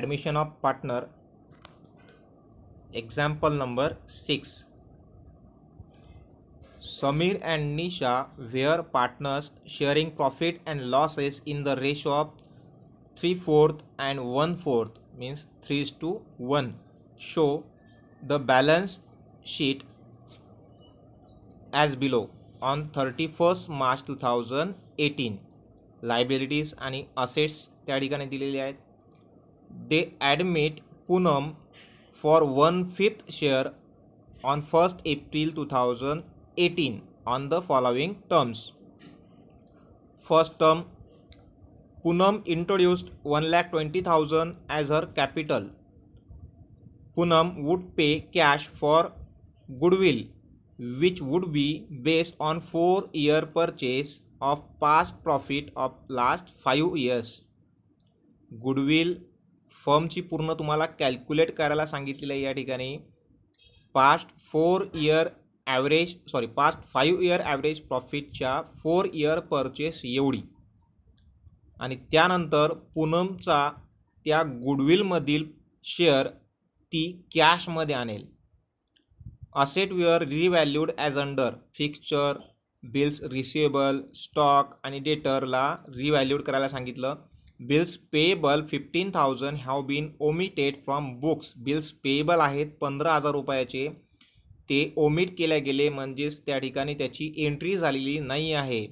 Admission of partner example number six Sameer and Nisha were partners sharing profit and losses in the ratio of three fourth and one fourth means three to one show the balance sheet as below on thirty first March two thousand eighteen liabilities आणि assets त्या ठिकाणी दिलेले आहेत they admit Punam for one fifth share on 1st April 2018 on the following terms. First term Punam introduced 1,20,000 as her capital. Punam would pay cash for goodwill, which would be based on 4 year purchase of past profit of last 5 years. Goodwill फर्मची पूर्ण तुम्हाला calculate करायला सांगितलेलं आहे या ठिकाणी past four year average sorry past five year average प्रॉफिटच्या four year purchase एवढी आणि त्यानंतर पूनमचा त्या गुडविलमधील शेअर ती कॅशमध्ये आणेल asset were revalued as under fixture bills receivable stock आणि डेटरला रिव्हॅल्यूड करायला सांगितलं bills payable fifteen thousand have been omitted from books bills payable आहेत पंधरा हजार रुपयाचे ते ओमिट केले गेले म्हणजेच त्या ठिकाणी त्याची एंट्री झालेली नाही आहे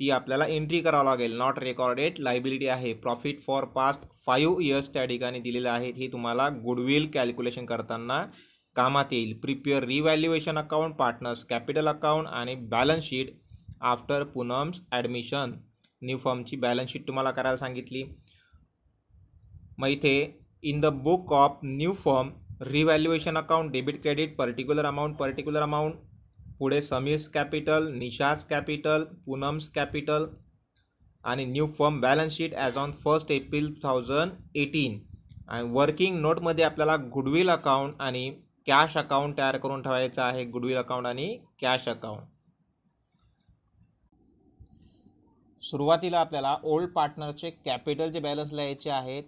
ती आपल्याला एंट्री करावं लागेल नॉट रेकॉर्डेड लायबिलिटी आहे profit for past five years त्या ठिकाणी दिलेलं आहे हे तुम्हाला गुडविल कॅल्क्युलेशन करताना कामात येईल prepare revaluation account partners capital account आणि balance sheet after Poonam's admission new फॉर्मची बॅलन्स शीट तुम्हाला करायला सांगितली मग इथे in the book of new firm revaluation account debit credit particular amount particular amount पुढे Sameer's capital Nisha's capital Poonam's capital आणि new firm balance sheet as on first April two thousand eighteen आणि working नोटमध्ये आपल्याला गुडविल अकाउंट आणि cash account तयार करून ठेवायचं आहे गुडविल अकाउंट आणि कॅश अकाउंट सुरुवातीला आपल्याला ओल्ड पार्टनरचे कॅपिटलचे बॅलन्स लिहायचे आहेत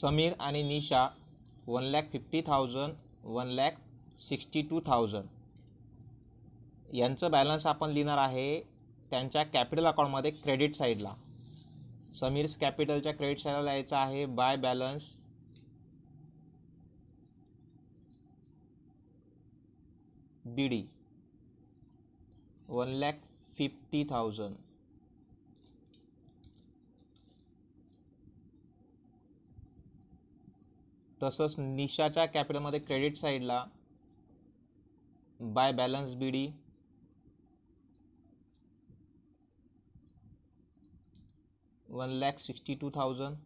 समीर आणि Nisha one lakh fifty thousand one lakh sixty two thousand यांचं बॅलन्स आपण लिहिणार आहे त्यांच्या कॅपिटल अकाउंटमध्ये क्रेडिट साईडला समीर्स कॅपिटलच्या क्रेडिट साईडला लिहायचं आहे by balance B D one lakh fifty thousand तसंच निशाच्या कॅपिटलमध्ये क्रेडिट साईडला by balance B D one lakh sixty two thousand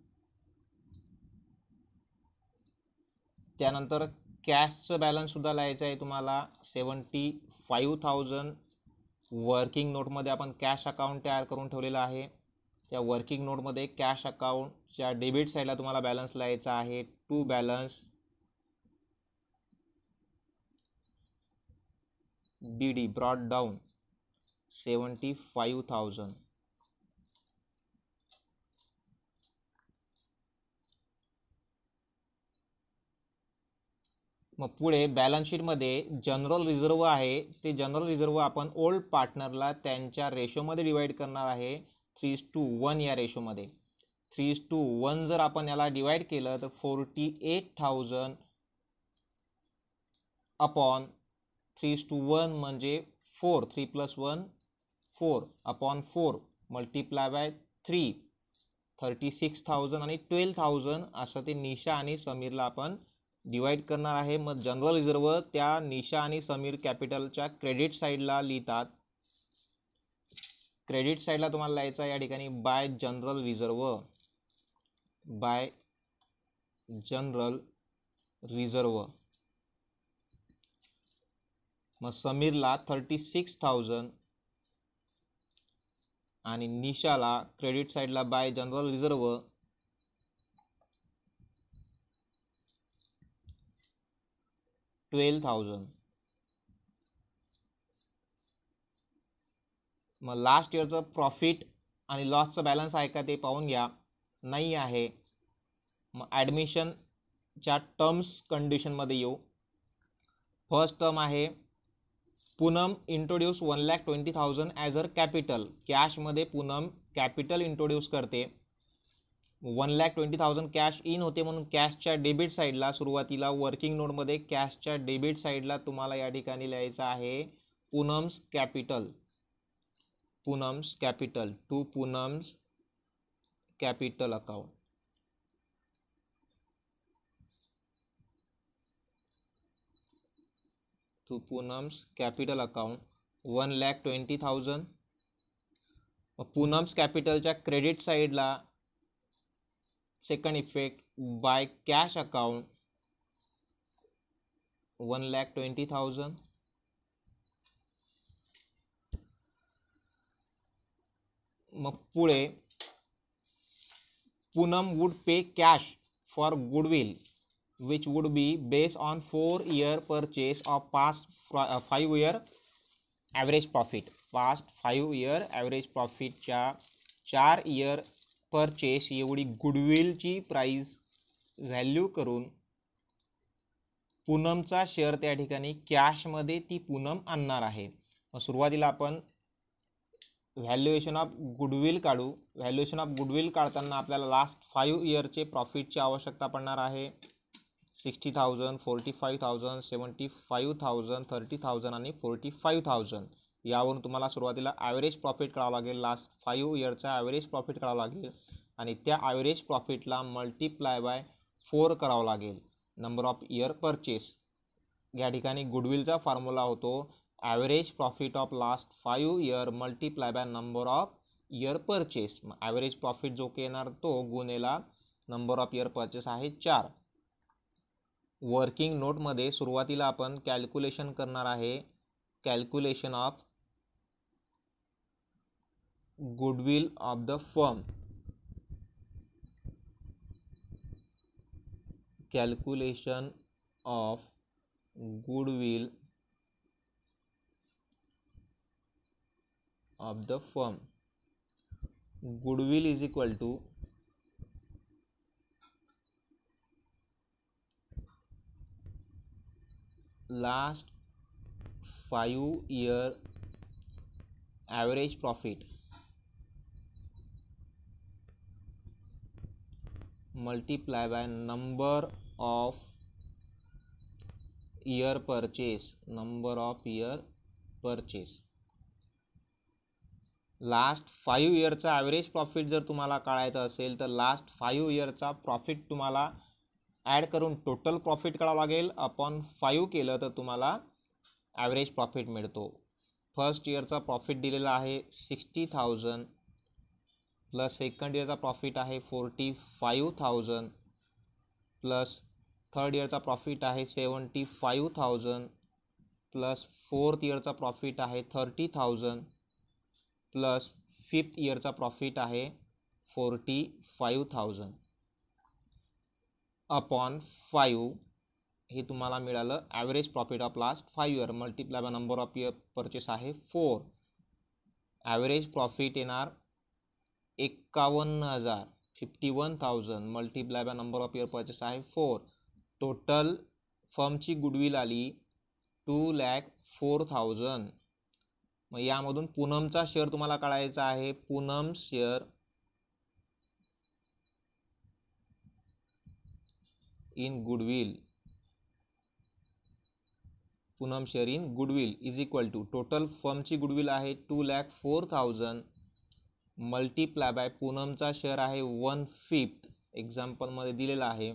त्यानंतर कॅशचं बॅलन्ससुद्धा लिहायचं आहे तुम्हाला सेवन्टी फाईव्ह थाउजंड वर्किंग नोटमध्ये आपण कॅश अकाउंट तयार करून ठेवलेलं आहे त्या वर्किंग नोटमध्ये कॅश अकाउंटच्या डेबिट साईडला तुम्हाला बॅलन्स लावायचा आहे to balance D D brought down seventy five thousand मग पुढे बॅलन्स जनरल रिझर्व आहे ते जनरल रिझर्व आपण ओल्ड पार्टनरला त्यांच्या रेशोमध्ये डिवाईड करणार आहे थ्री टू वन या रेशोमध्ये थ्री टू वन जर आपण याला डिवाईड केलं तर forty eight thousand upon three to one म्हणजे four three plus one four upon four multiply by three thirty six thousand आणि ट्वेल्व थाउजंड असं ते निशा आणि समीरला आपण डिवाइड करणार आहे मग जनरल रिझर्व त्या निशा आणि समीर कॅपिटलच्या क्रेडिट साईडला लिहितात क्रेडिट साईडला तुम्हाला लिहायचं या ठिकाणी by general reserve by general reserve मग समीरला थर्टी सिक्स थाउजंड आणि निशाला क्रेडिट साईडला by general reserve twelve thousand मग लास्ट इयरचं प्रॉफिट आणि लॉसचं बॅलन्स आहे का ते पाहून घ्या नाही आहे मग ॲडमिशनच्या टर्म्स कंडिशनमध्ये येऊ फर्स्ट टर्म आहे Poonam introduce one lakh twenty thousand as a capital कॅशमध्ये पूनम कॅपिटल इंट्रोड्यूस करते one lakh twenty thousand cash in होते म्हणून कॅशच्या डेबिट साईडला सुरुवातीला वर्किंग नोटमध्ये कॅशच्या डेबिट साईडला तुम्हाला या ठिकाणी लिहायचं आहे Poonam's capital Poonam's capital to Poonam's capital account to Poonam's capital account one lakh twenty thousand Poonam's कॅपिटलच्या क्रेडिट साईडला second effect by cash account one lakh twenty thousand मग पुढे Poonam would pay cash for goodwill which would be based on four year purchase of past five year average profit past five year average प्रॉफिटच्या चार year purchase एवढी गुडविलची price value करून पूनमचा share त्या ठिकाणी कॅशमध्ये ती पूनम आणणार आहे मग सुरुवातीला आपण व्हॅल्युएशन ऑफ गुडविल काढू व्हॅल्युएशन ऑफ गुडविल काढताना आपल्याला लास्ट फाईव्ह इयरचे प्रॉफिटची आवश्यकता पडणार आहे sixty thousand forty five thousand seventy five thousand thirty thousand आणि फोर्टी फाईव्ह थाउजंड यावरून तुम्हाला सुरुवातीला ॲव्हरेज प्रॉफिट करावं लागेल लास्ट फाईव्ह इयरचा ॲव्हरेज प्रॉफिट करावं लागेल आणि त्या ॲव्हरेज प्रॉफिटला मल्टिप्लाय बाय फोर करावं लागेल नंबर ऑफ इयर परचेस या ठिकाणी गुडविलचा फॉर्म्युला होतो average profit of last five year multiply by number of year purchase average profit जो की येणार तो गुन्हेला नंबर ऑफ इयर परचेस आहे चार वर्किंग नोटमध्ये सुरुवातीला आपण कॅल्क्युलेशन करणार आहे calculation of goodwill of the firm. Calculation of goodwill of the firm. Goodwill is equal to last 5 year average profit multiply by number of year purchase number of year purchase last five इयरचा average profit जर तुम्हाला काढायचा असेल तर last five इयरचा profit तुम्हाला add करून total profit काढावं लागेल अपॉन फाईव्ह केलं तर तुम्हाला ॲव्हरेज प्रॉफिट मिळतो फर्स्ट इयरचा प्रॉफिट दिलेला आहे सिक्स्टी थाउजंड प्लस सेकंड इयरचा प्रॉफिट आहे forty five thousand plus third इयरचा प्रॉफिट आहे seventy five thousand plus fourth इयरचा प्रॉफिट आहे थर्टी थाउजंड प्लस फिफ्थ इयरचा प्रॉफिट आहे forty five thousand upon five हे तुम्हाला मिळालं average profit of last five year multiply by number of year purchase आहे फोर ॲव्हरेज प्रॉफिट येणार एक्कावन्न हजार fifty one thousand multiply by number of year purchase आहे फोर टोटल फर्मची goodwill आली टू लॅक फोर थाउजंड मग यामधून पूनमचा शेअर तुम्हाला काढायचा आहे Poonam share in goodwill Poonam share in goodwill is equal to total फर्मची गुडविल आहे two lakh four thousand multiply by पूनमचा शेअर आहे वन फिफ्थ एक्झाम्पलमध्ये दिलेला आहे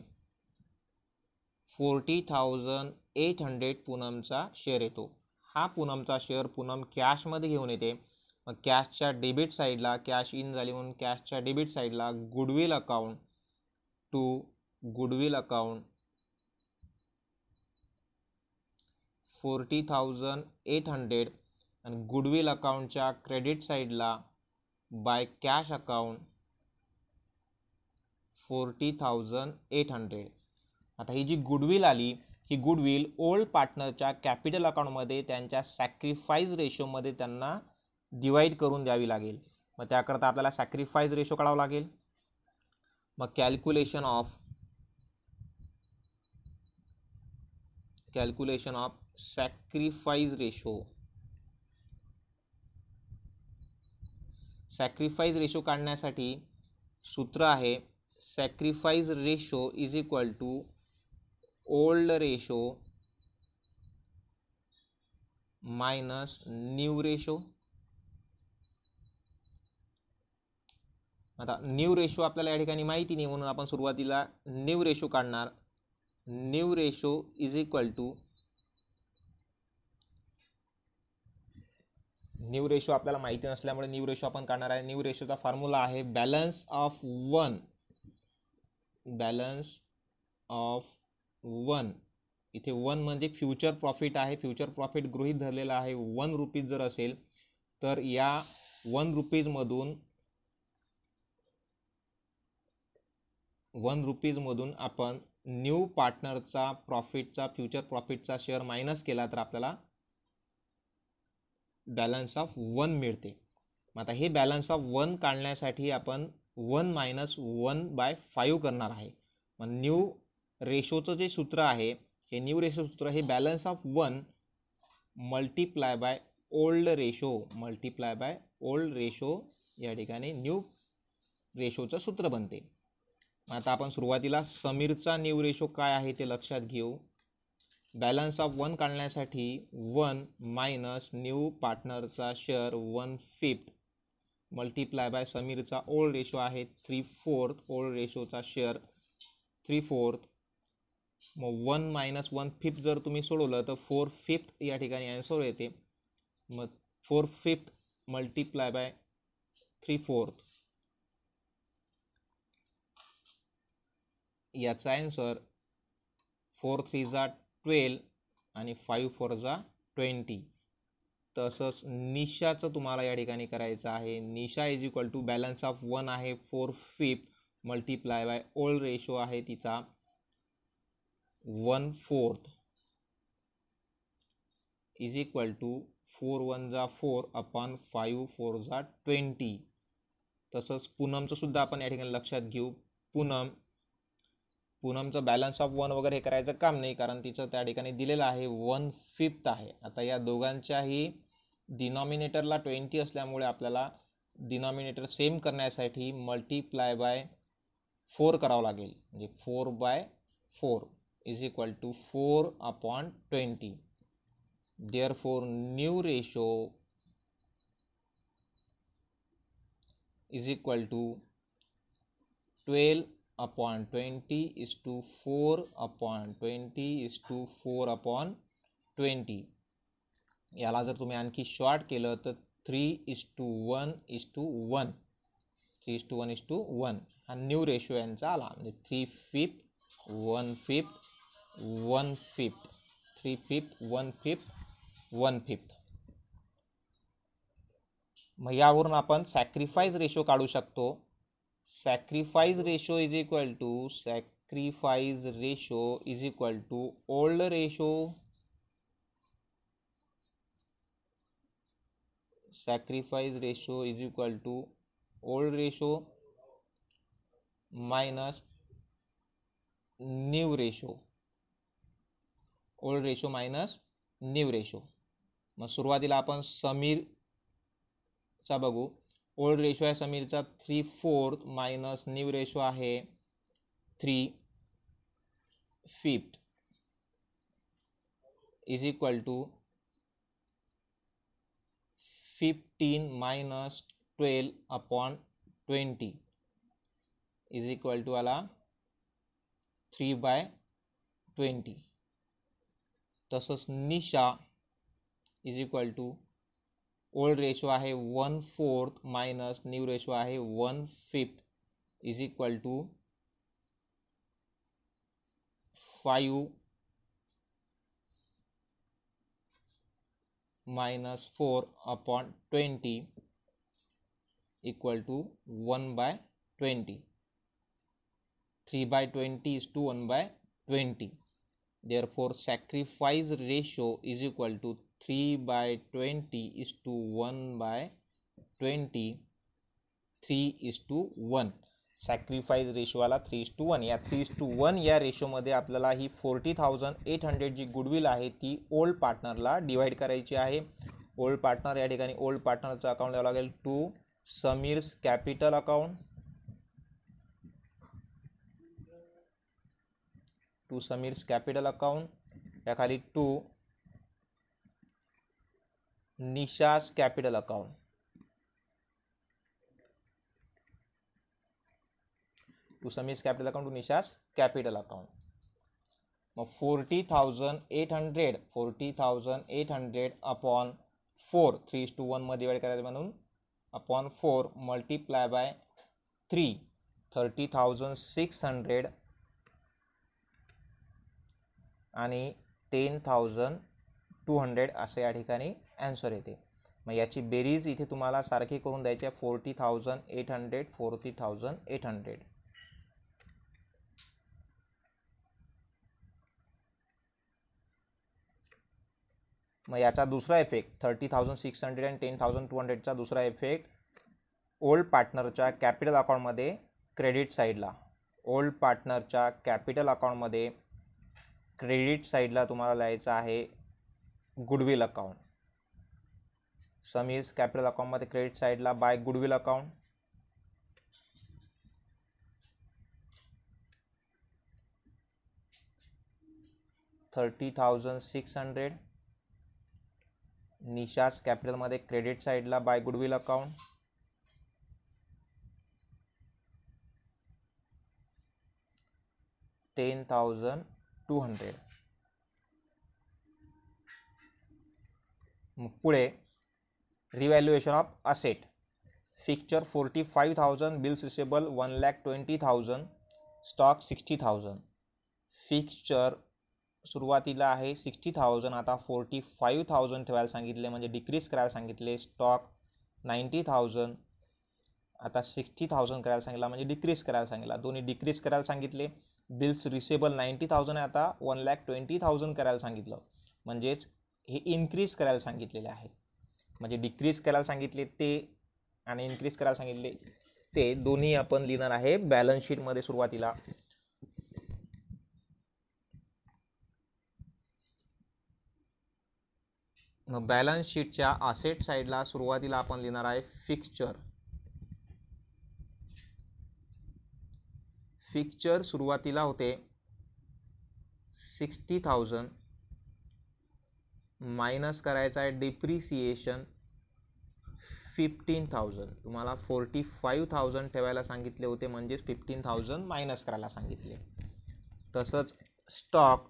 फोर्टी थाउजंड एट हंड्रेड पूनमचा शेअर येतो हा पूनमचा शेअर पूनम कॅशमध्ये घेऊन येते मग कॅशच्या डेबिट साईडला कॅश इन झाली म्हणून कॅशच्या डेबिट साईडला goodwill account to goodwill account forty thousand eight hundred आणि गुडविल अकाउंटच्या क्रेडिट साईडला by cash forty thousand eight hundred आता ही जी गुडविल आली ही गुडविल ओल्ड पार्टनरच्या कॅपिटल अकाउंटमध्ये त्यांच्या सॅक्रिफाईज रेशोमध्ये त्यांना डिवाइड करून द्यावी लागेल मग त्याकरता आपल्याला सॅक्रिफाईज रेशो काढावा लागेल मग calculation of calculation of sacrifice ratio sacrifice ratio काढण्यासाठी सूत्र आहे sacrifice ratio is equal to old ratio minus new ratio आता न्यू रेशो आपल्याला या ठिकाणी माहिती नाही म्हणून आपण सुरुवातीला न्यू रेशो काढणार new ratio is equal to new ratio आपल्याला माहिती नसल्यामुळे न्यू रेशो आपण काढणार आहे न्यू रेशोचा फॉर्म्युला आहे balance of one balance of one इथे वन म्हणजे फ्युचर प्रॉफिट आहे फ्युचर प्रॉफिट गृहीत धरलेला आहे वन रुपीज जर असेल तर या वन रुपीजमधून वन रुपीजमधून आपण न्यू पार्टनरचा प्रॉफिटचा फ्युचर प्रॉफिटचा शेअर मायनस केला तर आपल्याला बॅलन्स ऑफ वन मिळते मग आता हे बॅलन्स ऑफ वन काढण्यासाठी आपण one minus one by five करणार आहे मग न्यू रेशोचं जे सूत्र आहे हे न्यू रेशो सूत्र हे balance of one multiply by old ratio multiply by old ratio या ठिकाणी न्यू रेशोचं सूत्र बनते आता आपण सुरुवातीला समीरचा न्यू रेशो काय आहे ते लक्षात घेऊ बॅलन्स ऑफ वन काढण्यासाठी वन मायनस न्यू पार्टनरचा share one fifth multiply by समीरचा ओल्ड रेशो आहे थ्री फोर्थ ओल्ड रेशोचा शेअर थ्री फोर्थ मग वन मायनस वन फिफ्थ जर तुम्ही सोडवलं तर फोर फिफ्थ या ठिकाणी ॲन्सर येते मग four fifth multiply by three fourth याचा ॲन्सर फोर थ्री जा ट्वेल आणि फाईव्ह फोर जा ट्वेंटी तसंच निशाचं तुम्हाला या ठिकाणी करायचं आहे Nisha is equal to balance of one आहे four fifth multiply by old ratio आहे तिचा one fourth is equal to four one जा फोर अपॉन फाईव्ह फोर जा ट्वेंटी तसंच पूनमचं सुद्धा आपण या ठिकाणी लक्षात घेऊ पूनम पूनमचं बॅलन्स ऑफ वन वगैरे हे करायचं काम नाही कारण तिचं त्या ठिकाणी दिलेलं आहे वन फिफ्थ आहे आता या दोघांच्याही डिनॉमिनेटरला ट्वेंटी असल्यामुळे आपल्याला डिनॉमिनेटर सेम करण्यासाठी मल्टिप्लाय बाय फोर करावं लागेल म्हणजे four by four is equal to four upon twenty therefore new ratio is equal to twelve upon twenty is to four upon twenty is to four upon twenty याला जर तुम्ही आणखी short केलं तर three is to one is to one three is to one is to one हा new ratio यांचा आला म्हणजे three fifth one fifth one fifth three fifth one fifth one fifth मग यावरून आपण सॅक्रिफाईज रेशो काढू शकतो sacrifice ratio is equal to sacrifice ratio is equal to old ratio sacrifice ratio is equal to old ratio minus new ratio old ratio minus new ratio मग सुरुवातीला आपण समीर बघू old ratio आहे समीरचा three fourth minus new ratio आहे three fifth is equal to fifteen minus twelve upon twenty is equal to आला three by twenty तसंच Nisha is equal to old ratio है one fourth minus new ratio है one fifth is equal to five minus four upon twenty equal to one by twenty three by twenty is to one by twenty four sacrifice ratio is equal to three by twenty is to one by twenty three is to one sacrifice ratio आला three is to one या three is to one या रेशोमध्ये आपल्याला ही forty thousand eight hundred जी goodwill आहे ती old पार्टनरला divide करायची आहे ओल्ड पार्टनर या ठिकाणी ओल्ड पार्टनरचं अकाउंट द्यावं लागेल to Sameer's capital account to Sameer's capital account या खाली to Nisha's capital account to Sameer's capital account to Nisha's capital account मग forty thousand eight hundred forty thousand eight hundred upon four three two वनमध्ये divide करायचं म्हणून upon four multiply by three thirty thousand six hundred आणि ten thousand two hundred असं या ठिकाणी answer येते मग याची बेरीज इथे तुम्हाला सारखी करून द्यायची आहे forty thousand eight hundred forty thousand eight hundred मग याचा दुसरा effect thirty thousand six hundred and ten thousand two हंड्रेडचा दुसरा इफेक्ट ओल्ड पार्टनरच्या कॅपिटल अकाउंटमध्ये क्रेडिट साईडला ओल्ड पार्टनरच्या कॅपिटल अकाउंटमध्ये क्रेडिट साईडला तुम्हाला लिहायचं आहे goodwill account sum is capital अकाउंटमध्ये क्रेडिट साईडला by goodwill account thirty thousand six hundred निशास कॅपिटलमध्ये क्रेडिट साईडला by goodwill account ten thousand two hundred पुढे revaluation of asset fixture forty five thousand bills receivable one lakh twenty thousand stock sixty thousand fixture सुरुवातीला आहे sixty thousand आता forty five thousand ठेवायला सांगितले म्हणजे डिक्रीज करायला सांगितले स्टॉक नाईन्टी थाउजंड आता सिक्स्टी थाउजंड करायला सांगितला म्हणजे डिक्रीज करायला सांगितला दोन्ही डिक्रीज करायला सांगितले बिल्स रिसेबल नाईन्टी थाउजंड आहे आता वन लॅक ट्वेंटी थाउजंड करायला सांगितलं म्हणजेच हे इन्क्रीज करायला सांगितलेले आहे म्हणजे डिक्रीज करायला सांगितले ते आणि इन्क्रीज करायला सांगितले ते दोन्ही आपण लिहिणार आहे बॅलन्स शीटमध्ये सुरुवातीला मग बॅलन्स शीटच्या आसेट साईडला सुरुवातीला आपण लिहिणार आहे फिक्चर फिक्चर सुरुवातीला होते सिक्स्टी थाउजंड मायनस करायचा आहे डिप्रिसिएशन फिफ्टीन थाउजंड तुम्हाला फोर्टी फाईव्ह थाउजंड ठेवायला सांगितले होते म्हणजेच फिफ्टीन थाउजंड मायनस करायला सांगितले तसंच स्टॉक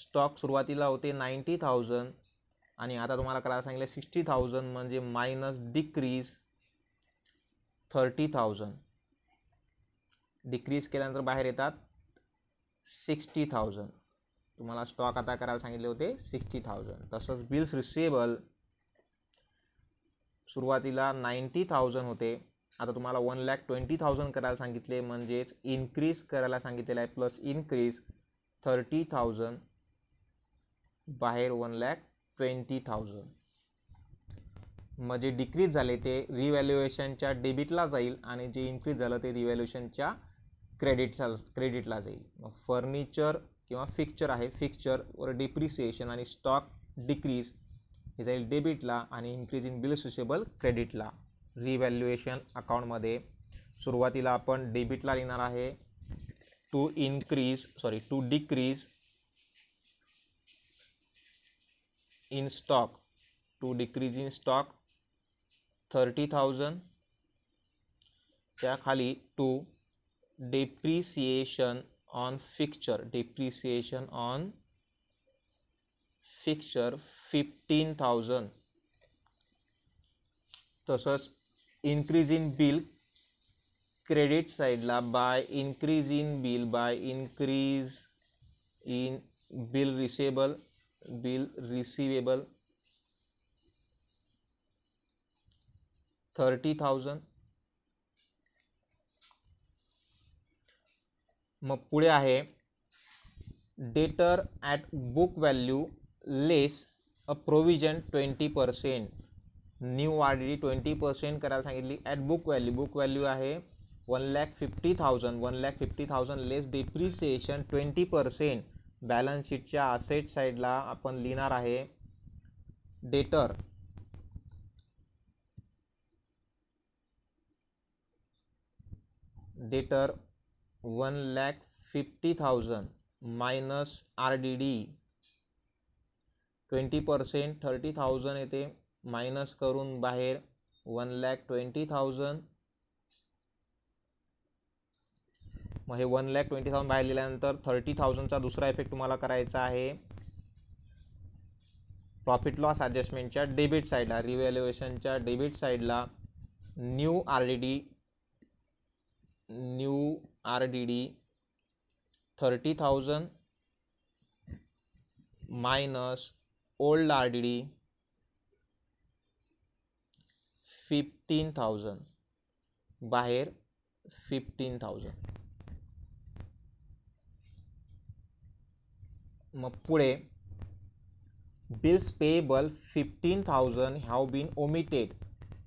स्टॉक सुरुवातीला होते नाईंटी थाउजंड आणि आता तुम्हाला करायला सांगितलं सिक्स्टी थाउजंड म्हणजे minus decrease thirty thousand decrease केल्यानंतर बाहेर येतात सिक्स्टी थाउजंड तुम्हाला स्टॉक आता करायला सांगितले होते सिक्स्टी थाउजंड तसंच बिल्स रिसिएबल सुरुवातीला नाईन्टी थाउजंड होते आता तुम्हाला वन लॅक ट्वेंटी थाउजंड करायला सांगितले म्हणजेच इन्क्रीज करायला सांगितलेलं आहे प्लस इन्क्रीज थर्टी थाउजंड बाहेर वन लॅक ट्वेंटी थाउजंड मग जे डिक्रीज झाले ते रिव्हॅल्युएशनच्या डेबिटला जाईल आणि जे इन्क्रीज झालं ते रिव्हॅल्युएशनच्या क्रेडिट क्रेडिटला जाईल मग फर्निचर किंवा फिक्चर आहे वर डिप्रिसिएशन आणि स्टॉक डिक्रीज हे जाईल डेबिटला आणि इन्क्रीज इन बिल सुसेबल क्रेडिटला रिव्हॅल्युएशन अकाउंटमध्ये सुरुवातीला आपण डेबिटला लिहिणार आहे to increase sorry to decrease in stock to decrease in stock thirty thousand त्याखाली to depreciation on fixture depreciation on fixture 15000 तसंच increase in bill credit side ला by increase in bill by increase in bill receivable bill receivable 30000 मग पुढे आहे debtor at book value less a provision twenty percent new R twenty percent करायला सांगितली at book value book value आहे one lakh fifty thousand one lakh fifty thousand less depreciation twenty percent balance शीटच्या asset साईडला आपण लिहिणार आहे debtor debtor one lakh fifty thousand minus R D D twenty percent thirty thousand येते minus करून बाहेर one lakh twenty thousand मग वन लॅक ट्वेंटी थाउजंड बाहेर लिहिल्यानंतर थर्टी थाउजंडचा दुसरा इफेक्ट तुम्हाला करायचा आहे प्रॉफिट लॉस ॲडजस्टमेंटच्या डेबिट साईडला रिव्हॅल्युएशनच्या डेबिट साईडला new R D D new R D D thirty thousand minus old R D D fifteen thousand बाहेर फिफ्टीन थाउजंड मग पुढे bills payable fifteen thousand have been omitted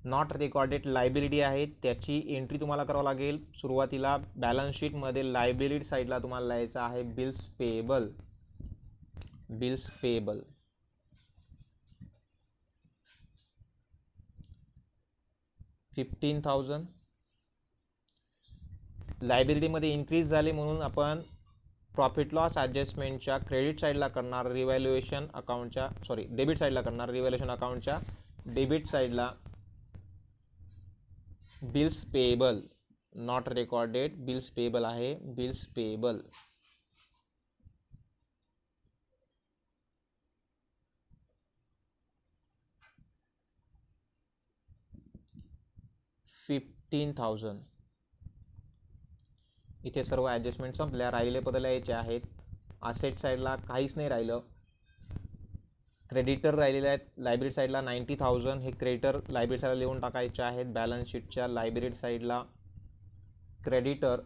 not recorded liability आहे त्याची entry तुम्हाला करावं लागेल सुरुवातीला बॅलन्स शीटमध्ये लायबिलिटी साईडला तुम्हाला लिहायचं आहे bills payable bills payable fifteen thousand लायबिलिटीमध्ये इन्क्रीज झाली म्हणून आपण प्रॉफिट लॉस ॲडजस्टमेंटच्या क्रेडिट साईडला करणार रिव्हॅल्युएशन अकाउंटच्या सॉरी डेबिट साईडला करणार रिव्हॅल्युएशन अकाउंटच्या डेबिट साईडला bills payable not recorded bills payable आहे बिल्स पेएबल फिफ्टीन थाउजंड इथे सर्व ॲडजस्टमेंट संपल्या राहिले बदल यायचे आहेत आसेट साईडला काहीच नाही राहिलं क्रेडिटर राहिलेले आहेत लायब्ररी साईडला नाईन्टी थाउजंड हे क्रेडिटर लायब्ररी साईडला लिहून टाकायचे आहेत बॅलन्स शीटच्या लायब्ररी साईडला क्रेडिटर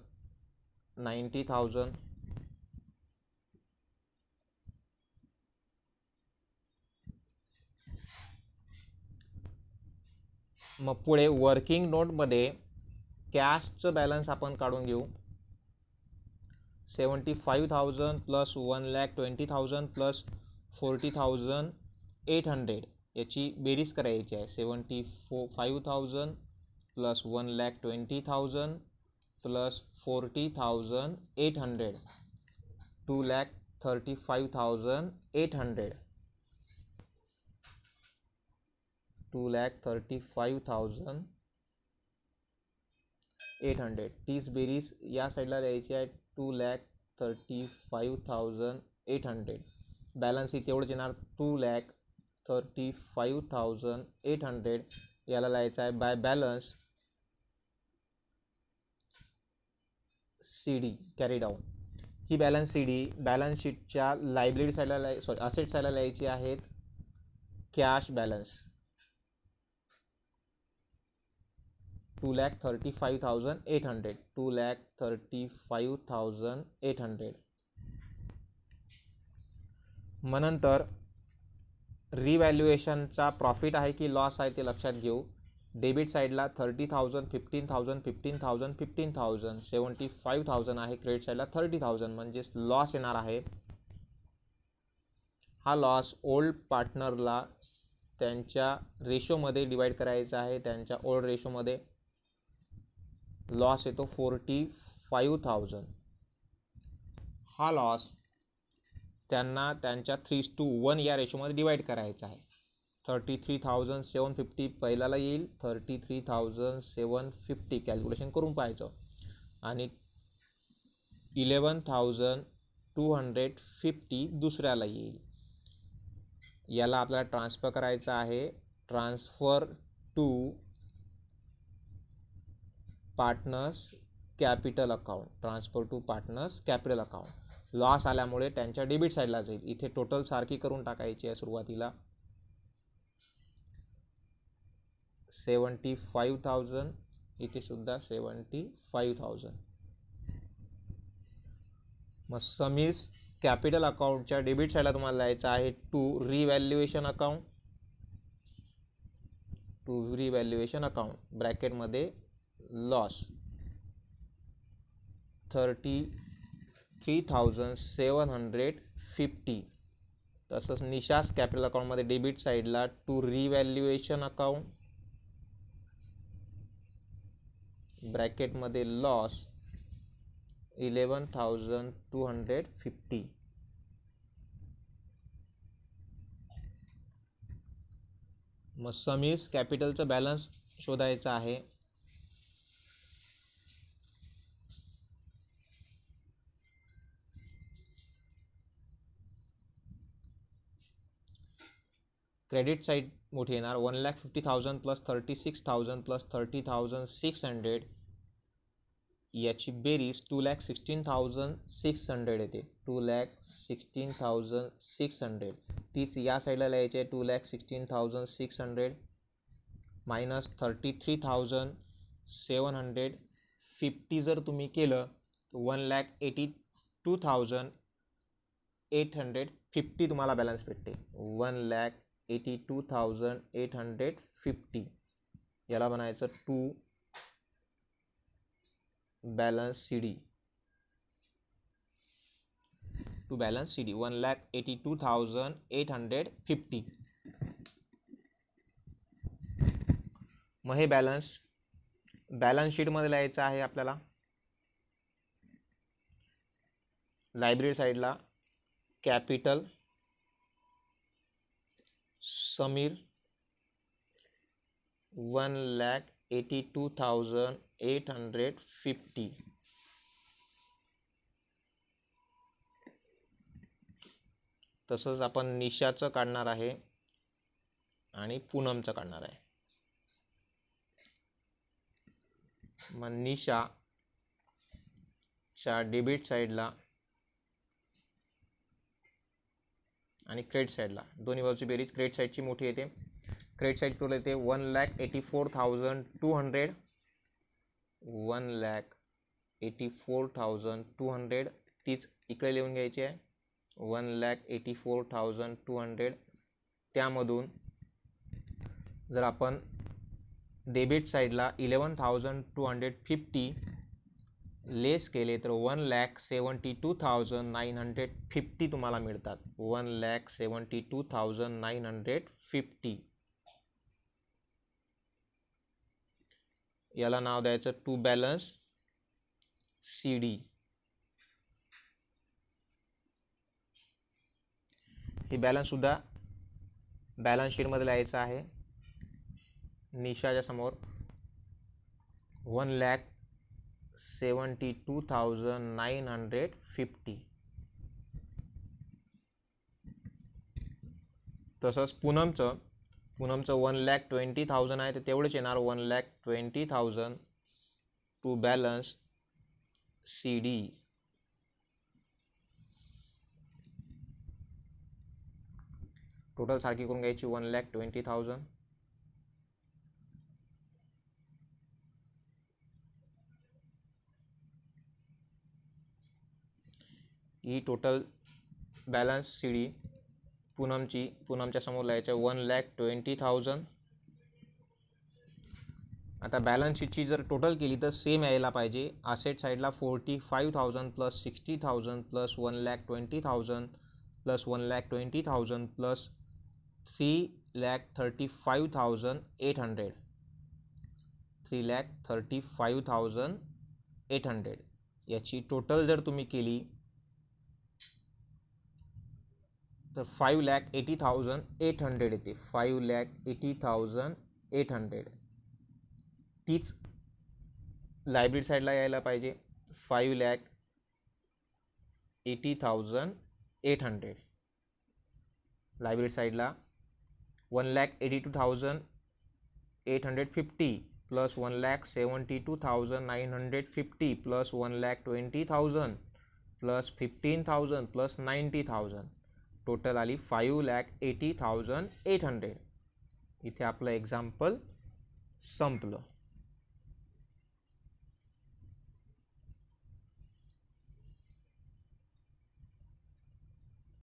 नाईन्टी थाउजंड मग पुढे वर्किंग नोटमध्ये कॅशचं बॅलन्स आपण काढून घेऊ seventy five thousand plus one lakh twenty thousand plus forty thousand eight hundred याची बेरीज करायची आहे सेवन्टी फो five thousand plus one lakh twenty thousand plus forty thousand eight hundred two lakh thirty five thousand eight hundred two lakh thirty five thousand eight hundred तीस बेरीज या साईडला द्यायची आहे two lakh thirty five thousand eight hundred balance ही तेवढंच येणार two lakh thirty five thousand eight hundred याला लिहायचं आहे by balance C D carry down ही बॅलन्स सी डी बॅलन्स शीटच्या लायब्ररी साईडला लाय सॉरी असेट साईडला लिहायची आहेत cash balance two lakh thirty five thousand eight hundred two lakh thirty five thousand eight hundred मग नंतर रिवॅल्युएशनचा प्रॉफिट आहे की लॉस आहे ते लक्षात घेऊ डेबिट साईडला thirty thousand fifteen thousand fifteen thousand fifteen thousand seventy five thousand आहे क्रेडिट साईडला थर्टी थाउजंड म्हणजेच लॉस येणार आहे हा लॉस ओल्ड पार्टनरला त्यांच्या रेशोमध्ये डिवाईड करायचा आहे त्यांच्या ओल्ड रेशोमध्ये लॉस येतो फोर्टी फाईव्ह थाउजंड हा लॉस त्यांना त्यांच्या थ्री टू वन या रेशोमध्ये डिवाईड करायचं आहे thirty three thousand seven fifty पहिल्याला येईल thirty three thousand seven fifty calculation करून पाहायचं आणि eleven thousand two hundred fifty दुसऱ्याला येईल याला आपल्याला ट्रान्सफर करायचं आहे transfer to partners capital account transfer to partners capital account loss आल्यामुळे त्यांच्या डेबिट साईडला जाईल इथे टोटल सारखी करून टाकायची आहे सुरुवातीला सेवन्टी फाईव्ह थाउजंड इथे सुद्धा सेवन्टी फाईव्ह थाउजंड मग समीस कॅपिटल अकाउंटच्या डेबिट साईडला तुम्हाला जायचं आहे to revaluation account to revaluation account ब्रॅकेटमध्ये loss thirty three thousand seven hundred fifty तसंच निशास कॅपिटल अकाउंटमध्ये डेबिट साईडला टू रिव्हॅल्युएशन अकाउंट ब्रॅकेटमध्ये loss eleven thousand two hundred fifty मग समीस कॅपिटलचं बॅलन्स शोधायचं आहे क्रेडिट साईड मोठी येणार one lakh fifty thousand plus thirty six thousand plus thirty thousand six hundred याची बेरीज two lakh sixteen thousand six hundred येते two lakh sixteen thousand six hundred तीच या साईडला आहे two lakh sixteen thousand six hundred minus thirty three thousand seven hundred fifty जर तुम्ही केलं तर one lakh eighty two thousand eight hundred fifty तुम्हाला बॅलन्स भेटते one lakh eighty two thousand eight hundred fifty याला बनायचं to balance C D to balance C D one lakh eighty two thousand eight hundred fifty मग हे बॅलन्स बॅलन्स शीटमध्ये लिहायचं आहे आपल्याला लायब्ररी साईडला capital Sameer one lakh eighty two thousand eight hundred fifty तसंच आपण निशाचं काढणार आहे आणि पूनमचं काढणार आहे मग निशाच्या डेबिट साईडला आणि क्रेडिट साईडला दोन्ही बाजूची बेरीज क्रेडिट साईडची मोठी येते क्रेडिट साईड तुला येते one lakh eighty four thousand two hundred one lakh eighty four thousand two hundred तीच इकडे लिहून घ्यायची आहे one lakh eighty four thousand two hundred त्यामधून जर आपण डेबिट साईडला eleven thousand two hundred fifty less केले तर one lakh seventy two thousand nine hundred fifty तुम्हाला मिळतात one lakh seventy two thousand nine hundred fifty याला नाव द्यायचं टू बॅलन्स सी डी ही बॅलन्ससुद्धा बॅलन्स शीटमध्ये लिहायचं आहे निशाच्या समोर one lakh seventy two thousand nine hundred fifty तसंच पूनमचं पूनमचं वन लॅक ट्वेंटी थाउजंड आहे तर तेवढंच येणार one lakh twenty thousand to balance C D total सारखी करून घ्यायची वन लॅक ट्वेंटी थाउजंड ही टोटल बॅलन्स सी डी पूनमची पूनमच्या समोर लिहायचं आहे वन लॅक ट्वेंटी थाउजंड आता बॅलन्स शीटची जर टोटल केली तर सेम यायला पाहिजे आसेट साईडला forty five thousand plus sixty thousand plus one lakh twenty thousand plus one lakh twenty thousand plus three lakh thirty five thousand eight hundred three lakh thirty five thousand eight hundred याची total जर तुम्ही केली तर five lakh eighty thousand eight hundred येते five lakh eighty thousand eight hundred तीच library साईडला यायला पाहिजे five lakh eighty thousand eight hundred library साईडला one lakh eighty two thousand eight hundred fifty plus one lakh seventy two thousand nine hundred fifty plus one lakh twenty thousand plus fifteen thousand plus ninety thousand total आली five lakh eighty thousand eight hundred इथे आपलं example संपलं